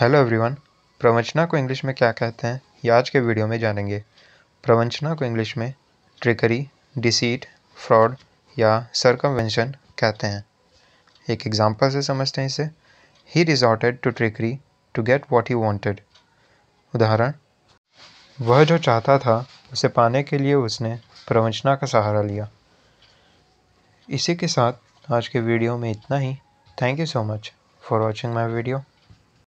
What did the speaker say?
hello everyone प्रवंचना को English में क्या कहते हैं ये आज के वीडियो में जानेंगे प्रवंचना को इंग्लिश में ट्रिकरी डिसीट फ्रॉड या सरकमवेंशन कहते हैं एक एग्जांपल से समझते हैं इसे he resorted to trickery to get what he wanted उदाहरण वह जो चाहता था उसे पाने के लिए उसने प्रवंचना का सहारा लिया इसी के साथ आज के वीडियो में इतना ही thank you so much for watching my video